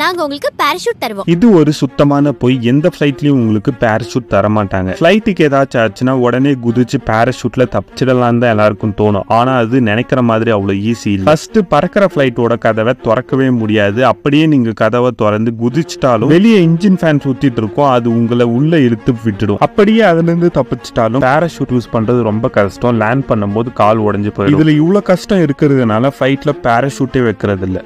நாங்க உங்களுக்கு பேராஷூட் தருவோம் இது ஒரு சுத்தமான போய் எந்த பிளைட்லயும் உங்களுக்கு பேராஷூட் தர மாட்டாங்க பிளைட்டுக்கு ஏதாச்சும் ஆச்சுன்னா உடனே குதிச்சு பேராஷூட்ல தப்பிச்சிடலாம் தான் எல்லாருக்கும் தோணும் ஆனா அது நினைக்கிற மாதிரி அவ்வளவு ஈஸி இல்லை ஃபர்ஸ்ட் பறக்கிற ஃபிளைட்டோட கதவை திறக்கவே முடியாது அப்படியே நீங்க கதவை திறந்து குதிச்சிட்டாலும் வெளியே இன்ஜின் ஃபேன் சுத்திட்டு இருக்கும் அது உங்களை உள்ள இழுத்து விட்டுடும் அப்படியே அதுல இருந்து தப்பிச்சிட்டாலும் பேராஷூட் யூஸ் பண்றது ரொம்ப கஷ்டம் லேண்ட் பண்ணும்போது கால் உடஞ்சு போயிடும் இதுல இவ்வளவு கஷ்டம் இருக்கிறதுனால பிளைட்ல பேராஷூட்டே வைக்கிறது இல்லை